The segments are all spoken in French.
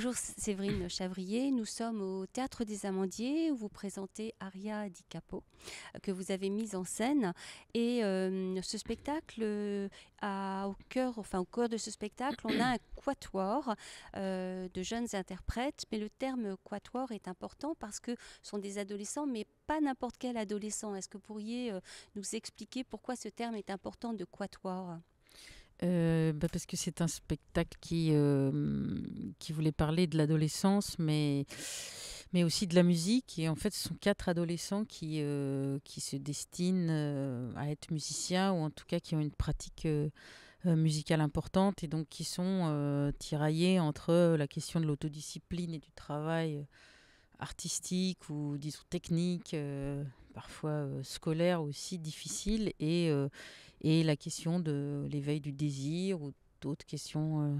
Bonjour Séverine Chavrier, nous sommes au Théâtre des Amandiers où vous présentez Aria di Capo euh, que vous avez mise en scène et euh, ce spectacle euh, a au cœur, enfin au de ce spectacle, on a un quatuor de jeunes interprètes, mais le terme quatuor est important parce que ce sont des adolescents, mais pas n'importe quel adolescent. Est-ce que vous pourriez nous expliquer pourquoi ce terme est important de quatuor euh, bah, parce que c'est un spectacle qui, euh, qui voulait parler de l'adolescence, mais, mais aussi de la musique. Et en fait, ce sont quatre adolescents qui, euh, qui se destinent à être musiciens, ou en tout cas qui ont une pratique musicale importante, et donc qui sont tiraillés entre la question de l'autodiscipline et du travail artistique ou disons technique, parfois scolaire aussi difficile, et et la question de l'éveil du désir ou d'autres questions, euh,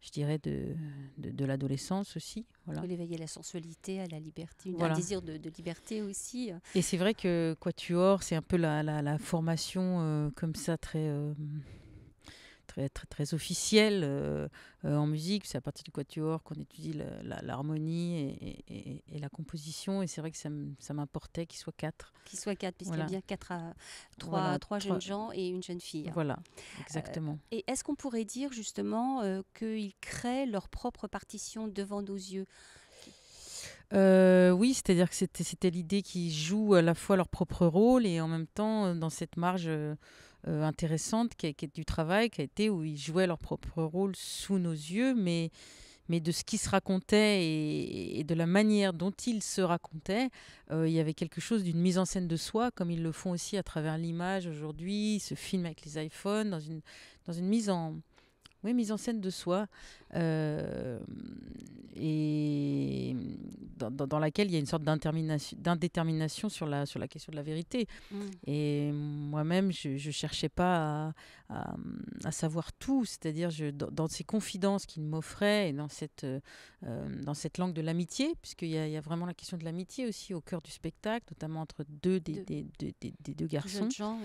je dirais, de, de, l'adolescence aussi. Voilà. L'éveil à la sensualité, à la liberté, un désir de, liberté aussi. Et c'est vrai que Quatuor, c'est un peu la, la, formation euh, comme ça, très... Euh, très, très, officielle euh, euh, en musique. C'est à partir du quatuor qu'on étudie l'harmonie et, et, la composition. Et c'est vrai que ça m'importait qu'il soit quatre. Qu'il soit quatre, puisqu'il y a bien quatre à, trois, jeunes gens et une jeune fille. Voilà, euh, exactement. et est-ce qu'on pourrait dire justement qu'ils créent leur propre partition devant nos yeux oui, c'est-à-dire que c'était l'idée qu'ils jouent à la fois leur propre rôle et en même temps, dans cette marge, euh, intéressante qui, qui du travail, qui a été où ils jouaient leur propre rôle sous nos yeux, mais, mais de ce qui se racontait et, de la manière dont ils se racontaient, euh, il y avait quelque chose d'une mise en scène de soi, comme ils le font aussi à travers l'image aujourd'hui, ce film avec les iPhones, dans une, dans une mise en, oui, mise en scène de soi, euh, et dans, laquelle il y a une sorte d'indétermination sur la, sur la question de la vérité. Mm. Et moi-même, je ne cherchais pas à, savoir tout, c'est-à-dire dans, dans, ces confidences qu'il m'offrait et dans cette, euh, dans cette langue de l'amitié, puisqu'il y, a vraiment la question de l'amitié aussi au cœur du spectacle, notamment entre deux des, deux garçons. Gens,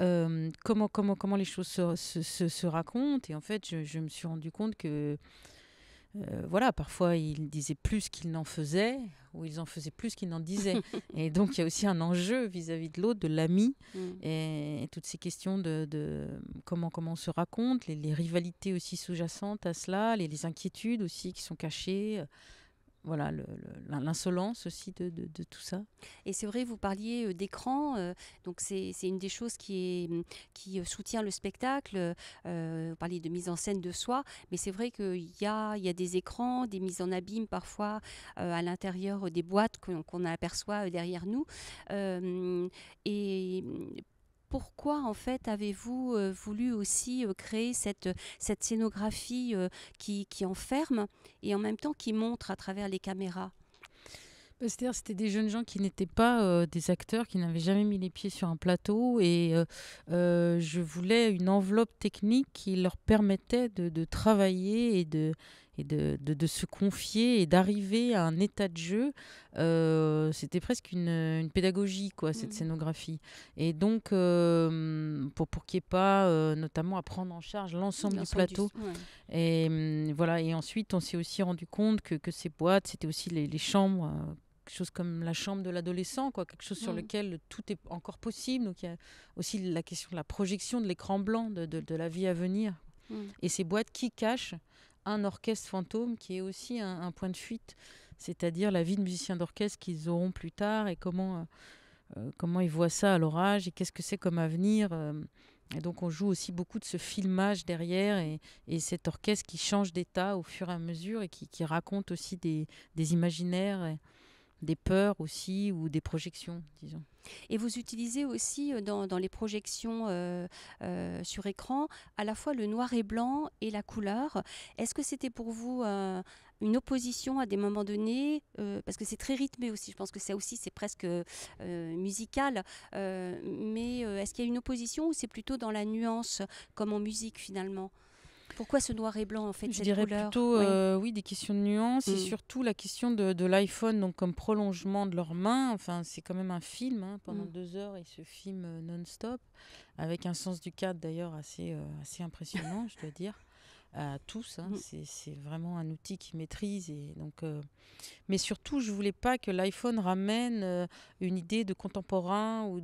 euh, comment, comment, comment les choses se, racontent. Et en fait, je, me suis rendu compte que, euh, voilà, parfois ils disaient plus qu'ils n'en faisaient, ou ils en faisaient plus qu'ils n'en disaient. et donc, il y a aussi un enjeu vis-à-vis de l'autre, de l'ami, mm. et, toutes ces questions de, comment, comment on se raconte, les, rivalités aussi sous-jacentes à cela, les, les, inquiétudes aussi qui sont cachées voilà l'insolence aussi de, tout ça. Et c'est vrai, vous parliez euh, d'écran, euh, donc c'est une des choses qui, mm, euh, soutient le spectacle. Euh, vous parliez de mise en scène de soi, mais c'est vrai qu'il y a, des écrans, des mises en abîme parfois à l'intérieur des boîtes qu'on aperçoit derrière nous. et mm, pourquoi en fait avez-vous euh, voulu aussi euh, créer cette, euh, cette scénographie qui, enferme et en même temps qui montre à travers les caméras bah, cest à c'était des jeunes gens qui n'étaient pas des acteurs, qui n'avaient jamais mis les pieds sur un plateau. Et je voulais une enveloppe technique qui leur permettait de travailler et de, de, se confier et d'arriver à un état de jeu. Euh, c'était presque une, pédagogie, quoi, cette mmh. scénographie. Et donc, euh, pour, pour qu'il n'y ait pas, euh, notamment, à prendre en charge l'ensemble du plateau. Et, mmh, voilà. et ensuite, on s'est aussi rendu compte que, ces boîtes, c'était aussi les, chambres quelque chose comme la chambre de l'adolescent, quoi, quelque chose sur mmh. lequel tout est encore possible. Donc il y a aussi la question de la projection de l'écran blanc de, la vie à venir. Et ces boîtes qui cachent un orchestre fantôme qui est aussi un, point de fuite, c'est-à-dire la vie de musiciens d'orchestre qu'ils auront plus tard et comment, euh, euh, comment ils voient ça à l'orage et qu'est-ce que c'est comme avenir. Euh. et donc on joue aussi beaucoup de ce filmage derrière et, cet orchestre qui change d'état au fur et à mesure et qui, raconte aussi des, imaginaires des peurs aussi ou des projections, disons. Et vous utilisez aussi euh, dans, les projections euh, euh, sur écran à la fois le noir et blanc et la couleur. Est-ce que c'était pour vous une opposition à des moments donnés Parce que c'est très rythmé aussi, je pense que ça aussi c'est presque musical. mais est-ce qu'il y a une opposition ou c'est plutôt dans la nuance comme en musique finalement pourquoi ce noir et blanc en fait Je dirais plutôt euh, oui. des questions de nuances et mm. surtout la question de, l'iPhone donc comme prolongement de leurs mains. Enfin c'est quand même un film hein, pendant mm. deux heures et ce film euh, non-stop avec un sens du cadre d'ailleurs assez euh, assez impressionnant je dois dire à tous. Hein. Mm. C'est vraiment un outil qui maîtrise Et donc, euh, Mais surtout, je voulais pas que l'iPhone ramène euh, une idée de contemporain ou mm,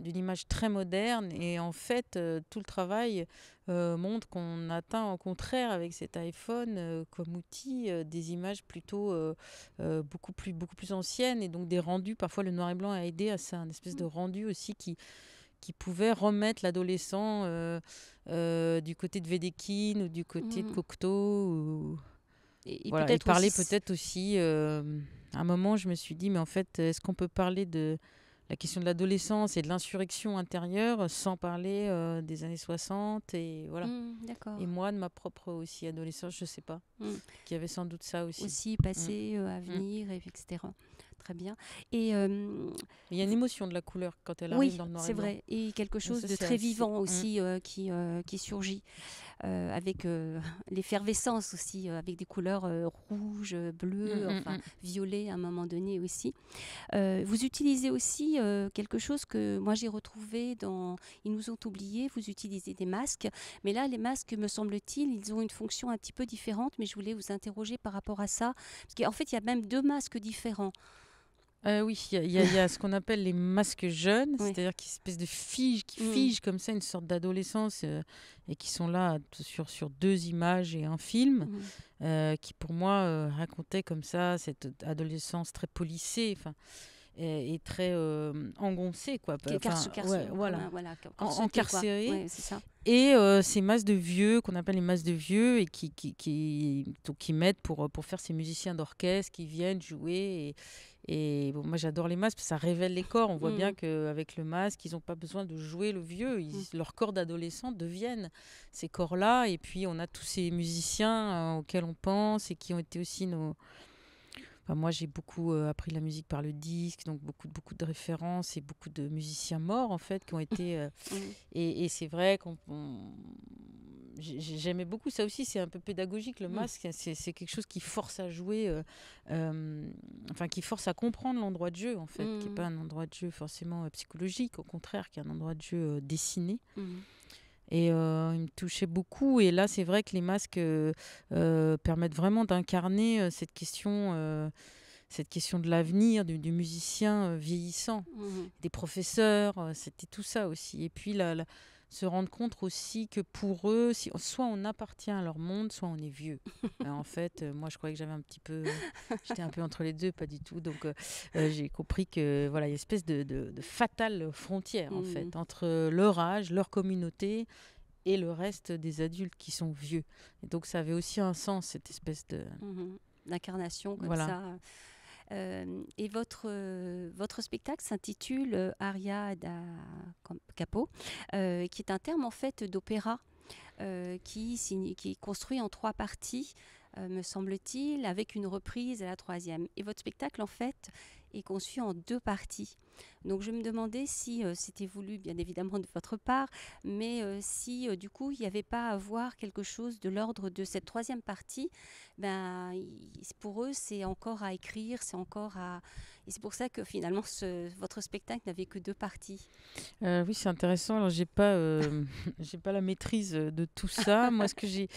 d'une image très moderne. Et en fait, euh, tout le travail montre qu'on atteint au contraire avec cet iPhone comme outil des images plutôt beaucoup, plus, beaucoup plus anciennes et donc des rendus. Parfois, le noir et blanc a aidé à ça, un espèce de mm. rendu aussi qui qui pouvait remettre l'adolescent euh, euh, du côté de Védékine ou du côté de mm. Cocteau. Ou... Et, peut-être parler aussi... peut-être aussi. à euh, un moment, je me suis dit, mais en fait, est-ce qu'on peut parler de la question de l'adolescence et de l'insurrection intérieure sans parler des années 60 et voilà. Mm, et moi, de ma propre aussi adolescence, je sais pas, mm. qui avait sans doute ça aussi. Aussi passé, à venir, etc très bien. Et euh, il y a une émotion de la couleur quand elle arrive dans le noir. C'est vrai, et quelque chose de très vivant mm. aussi euh, qui, euh, qui surgit avec l'effervescence aussi, avec des couleurs rouges, bleu, mm, mm, enfin violet à un moment donné aussi. vous utilisez aussi quelque chose que moi j'ai retrouvé dans. Ils nous ont oublié. Vous utilisez des masques, mais là les masques, me semble-t-il, ils ont une fonction un petit peu différente. Mais je voulais vous interroger par rapport à ça, parce qu'en fait il y a même deux masques différents. Euh, oui, il y, a ce qu'on appelle les masques jeunes, c'est-à-dire qui espèce de fige, qui fige mm. comme ça une sorte d'adolescence euh, et qui sont là sur, sur deux images et un film mm. euh, qui pour moi racontait comme ça cette adolescence très policée, enfin. Et, très engoncée quoi enfin, voilà, ça. et ces masses de vieux qu'on appelle les masses de vieux et qui qui, qui, qui mettent pour pour faire ces musiciens d'orchestre qui viennent jouer et, et moi, j'adore les masques, ça révèle les corps. On voit bien mm. qu'avec le masque, ils n'ont pas besoin de jouer le vieux. Mm. Leurs corps d'adolescents deviennent ces corps-là. Et puis, on a tous ces musiciens euh, auxquels on pense et qui ont été aussi nos. moi, j'ai beaucoup euh, appris la musique par le disque, donc beaucoup, beaucoup de références et beaucoup de musiciens morts, en fait, qui ont été. Euh, mm. Et, et c'est vrai qu'on j'aimais beaucoup ça aussi. C'est un peu pédagogique le mm. masque. C'est quelque chose qui force à jouer, euh, euh, enfin qui force à comprendre l'endroit de jeu en fait, qui n'est mm. pas un endroit de jeu forcément euh, psychologique, au contraire, qui est un endroit de jeu dessiné. Mm. Et il me touchait beaucoup. Et là, c'est vrai que les masques permettent vraiment d'incarner cette question cette question de l'avenir du, musicien vieillissant, des professeurs, c'était tout ça aussi. Et puis là la, se rendre compte aussi que pour eux, si, soit on appartient à leur monde, soit on est vieux. Euh, en fait, euh, moi, je croyais que j'avais un petit peu. Euh, j'étais un peu entre les deux, pas du tout. Donc, j'ai compris que voilà, y a une espèce de, de, fatale frontière, en fait, mm. entre leur âge, leur communauté et le reste des adultes qui sont vieux. Et donc, ça avait aussi un sens, cette espèce de. Mm-hmm. D'incarnation comme ça euh, et votre, euh, votre spectacle s'intitule euh, Aria da Capo, qui est un terme en fait d'opéra. qui, qui, est construit en trois parties euh, me semble-t-il, avec une reprise à la troisième. Et votre spectacle, en fait, est conçu en deux parties. Donc je me demandais si euh, c'était voulu, bien évidemment, de votre part, mais euh, si du coup il n'y avait pas à voir quelque chose de l'ordre de cette troisième partie, ben, pour eux c'est encore à écrire, c'est encore à... Et c'est pour ça que finalement ce, votre spectacle n'avait que deux parties. oui, c'est intéressant. Alors j'ai pas, j'ai pas la maîtrise de tout ça. Moi, ce que j'ai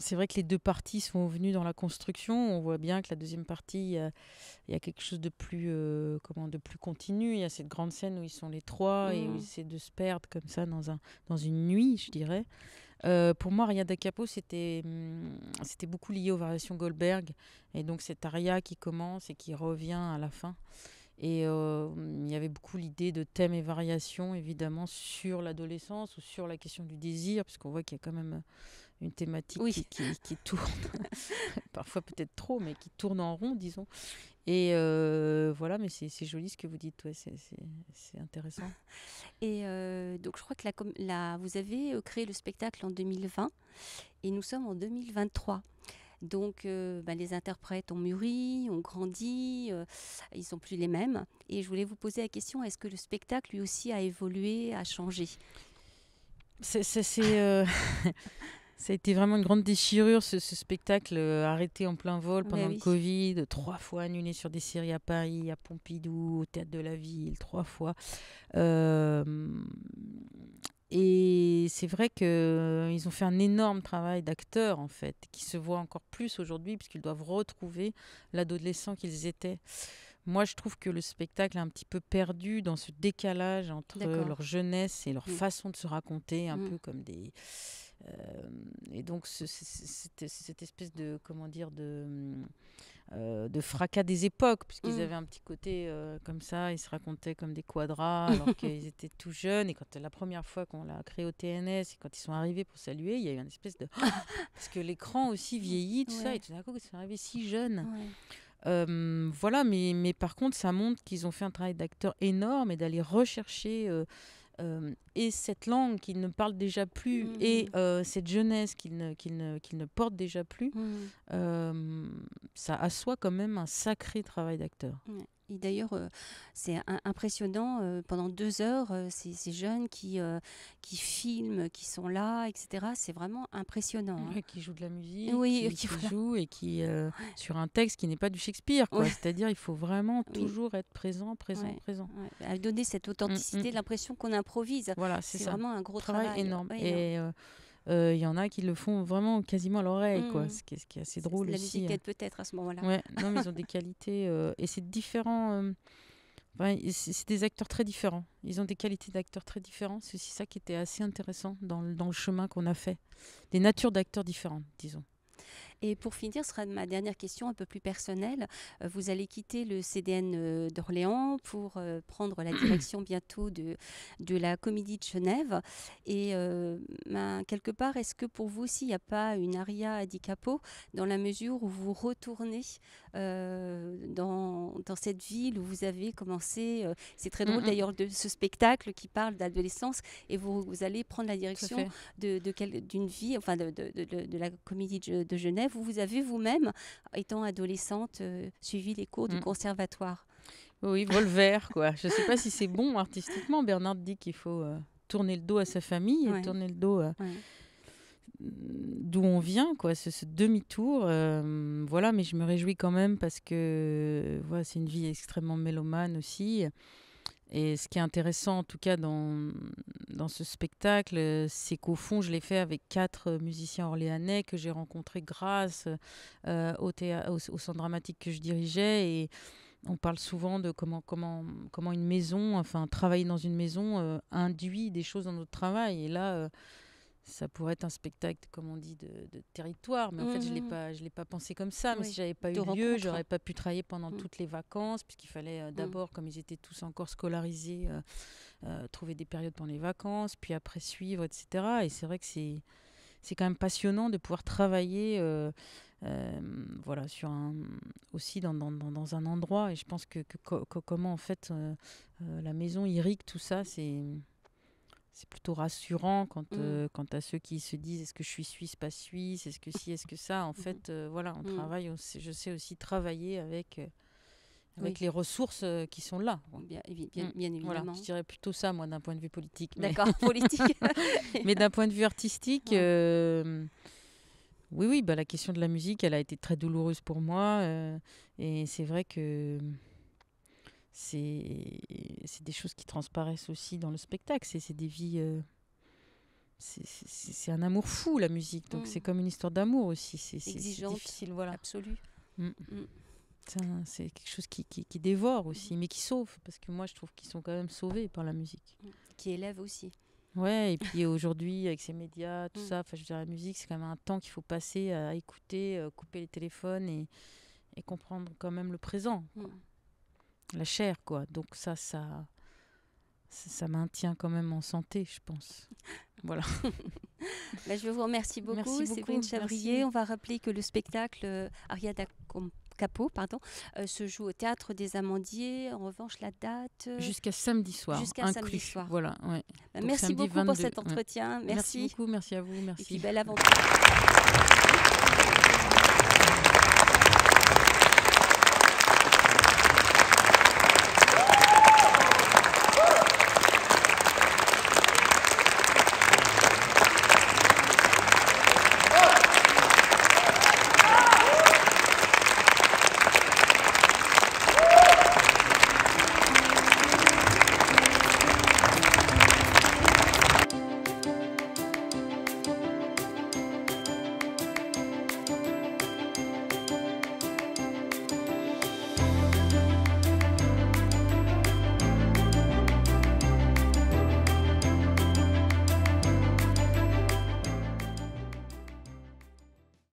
c'est vrai que les deux parties sont venues dans la construction. On voit bien que la deuxième partie, il y, a quelque chose de plus, euh, comment, de plus continu. Il y a cette grande scène où ils sont les trois et où mmh. ils essaient de se perdre comme ça dans, un, dans une nuit, je dirais. Euh, pour moi, Aria da Capo, c'était hum, c'était beaucoup lié aux variations Goldberg. Et donc, cette aria qui commence et qui revient à la fin. Et euh, il y avait beaucoup l'idée de thème et variation, évidemment, sur l'adolescence ou sur la question du désir, puisqu'on voit qu'il y a quand même une thématique qui, tourne, parfois peut-être trop, mais qui tourne en rond, disons. Et euh, voilà, mais c'est joli ce que vous dites, ouais, c'est intéressant. Et euh, donc je crois que la, vous avez euh, créé le spectacle en 2020 et nous sommes en 2023. Donc bah, les interprètes ont mûri, ont grandi, Ils ils sont plus les mêmes. Et je voulais vous poser la question, est-ce que le spectacle lui aussi a évolué, a changé c'est, Ça a été vraiment une grande déchirure, ce, spectacle euh, arrêté en plein vol pendant le Covid, trois fois annulé sur des séries à Paris, à Pompidou, au Théâtre de la Ville, trois fois. et c'est vrai qu'ils euh, ont fait un énorme travail d'acteurs, en fait, qui se voit encore plus aujourd'hui, puisqu'ils doivent retrouver l'adolescent qu'ils étaient. Moi, je trouve que le spectacle est un petit peu perdu dans ce décalage entre leur jeunesse et leur mmh. façon de se raconter, un mmh. peu comme des euh, et donc ce, cette, espèce de comment dire de, euh, de fracas des époques, puisqu'ils mm. avaient un petit côté euh, comme ça, ils se racontaient comme des quadras alors qu'ils étaient tout jeunes. Et quand la première fois qu'on l'a créé au TNS, et quand ils sont arrivés pour saluer, il y a eu une espèce de parce que l'écran aussi vieillit, tout ça, et tout ils sont arrivés si jeunes. voilà, mais, mais par contre, ça montre qu'ils ont fait un travail d'acteur énorme et d'aller rechercher euh, et cette langue qu'il ne parle déjà plus mm. et euh, cette jeunesse qu'il ne, porte déjà plus, mm. euh, ça assoit quand même un sacré travail d'acteur. Et d'ailleurs, euh, c'est impressionnant. Euh, pendant deux heures, euh, ces, jeunes qui, qui filment, qui sont là, etc. C'est vraiment impressionnant. Hein. Qui jouent de la musique, qui, jouent et qui sur un texte qui n'est pas du Shakespeare. C'est-à-dire, il faut vraiment toujours être présent, présent, présent. elle donner cette mm, mm, authenticité, mm. l'impression qu'on improvise. Voilà, c'est vraiment un gros travail, énorme. Et, il euh, y en a qui le font vraiment quasiment à l'oreille, quoi. Mm. Ce qui, est, assez drôle aussi. La musique hein. peut-être à ce moment-là. Ouais, non, mais ils ont des qualités euh, et c'est différent. Euh, c'est des acteurs très différents. Ils ont des qualités d'acteurs très différents, C'est aussi ça qui était assez intéressant dans dans le chemin qu'on a fait. Des natures d'acteurs différentes, disons. Et pour finir, ce sera ma dernière question un peu plus personnelle. Euh, vous allez quitter le CDN euh, d'Orléans pour euh, prendre la direction bientôt de, de la Comédie de Genève. Et ben, quelque part, est-ce que pour vous aussi, il n'y a pas une aria à Capo dans la mesure où vous retournez dans, dans, cette ville où vous avez commencé C'est très drôle d'ailleurs de ce spectacle qui parle d'adolescence et vous, allez prendre la direction d'une de, d'une vie, enfin de, de la Comédie de Genève vous, avez vous-même, étant adolescente, euh, suivi les cours du mm. conservatoire. Oui, Volver, quoi. Je ne sais pas si c'est bon artistiquement. Bernard dit qu'il faut euh, tourner le dos à sa famille et tourner le dos euh, d'où on vient, quoi. Ce, demi-tour, voilà. Mais je me réjouis quand même parce que voilà, c'est une vie extrêmement mélomane aussi. Et ce qui est intéressant, en tout cas, dans, dans ce spectacle, euh, c'est qu'au fond, je l'ai fait avec quatre euh, musiciens orléanais que j'ai rencontrés grâce euh, au, théâtre, au, centre dramatique que je dirigeais. Et on parle souvent de comment, comment, comment une maison, enfin, travailler dans une maison induit des choses dans notre travail. Et là ça pourrait être un spectacle, comme on dit, de, territoire. Mais en fait, je l'ai mm-hmm. pas, je l'ai pas pensé comme ça. Mais si j'avais pas eu lieu, j'aurais pas pu travailler pendant mm. toutes les vacances, puisqu'il fallait euh, mm. d'abord, comme ils étaient tous encore scolarisés, euh, euh, trouver des périodes pendant les vacances, puis après suivre, etc. Et c'est vrai que c'est c'est quand même passionnant de pouvoir travailler, voilà, sur aussi dans, un endroit. Et je pense que, que, comment en fait la maison irrigue tout ça, c'est c'est plutôt rassurant quand à mmh. euh, ceux qui se disent est-ce que je suis suisse, pas suisse, est-ce que si, est-ce que ça. En mmh. fait, euh, voilà, on mmh. travaille, je sais aussi travailler avec, euh, avec les ressources qui sont là. Bien, Voilà, je dirais plutôt ça, moi, d'un point de vue politique. D'accord, politique. mais d'un point de vue artistique. oui, oui, bah, la question de la musique, elle a été très douloureuse pour moi. et c'est vrai que c'est des choses qui transparaissent aussi dans le spectacle. C'est des vies. Euh, c'est c'est un amour fou, la musique. Donc, mm. c'est comme une histoire d'amour aussi. C'est difficile, voilà. absolu mm. mm. C'est quelque chose qui, qui, qui dévore aussi, mais qui sauve. Parce que moi, je trouve qu'ils sont quand même sauvés par la musique. Qui élève aussi. Ouais, et puis aujourd'hui, avec ces médias, tout ça, je veux dire, la musique, c'est quand même un temps qu'il faut passer à écouter, euh, couper les téléphones et, et comprendre quand même le présent la chair, quoi. Donc ça, ça, ça, maintient quand même en santé, je pense. voilà. Bah, je vous remercie beaucoup, merci beaucoup Séverine Chabrier. On va rappeler que le spectacle euh, Ariadne Capot pardon, euh, se joue au Théâtre des Amandiers. En revanche, la date... Euh, jusqu'à samedi soir. Jusqu'à samedi soir. Voilà, bah, merci beaucoup pour cet entretien. Merci. merci. beaucoup, merci à vous. Merci. Et puis, belle aventure.